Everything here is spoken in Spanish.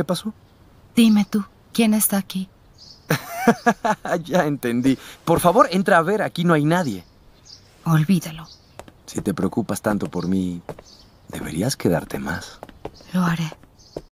¿Qué pasó? Dime tú, ¿quién está aquí? ya entendí. Por favor, entra a ver, aquí no hay nadie. Olvídalo. Si te preocupas tanto por mí, deberías quedarte más. Lo haré.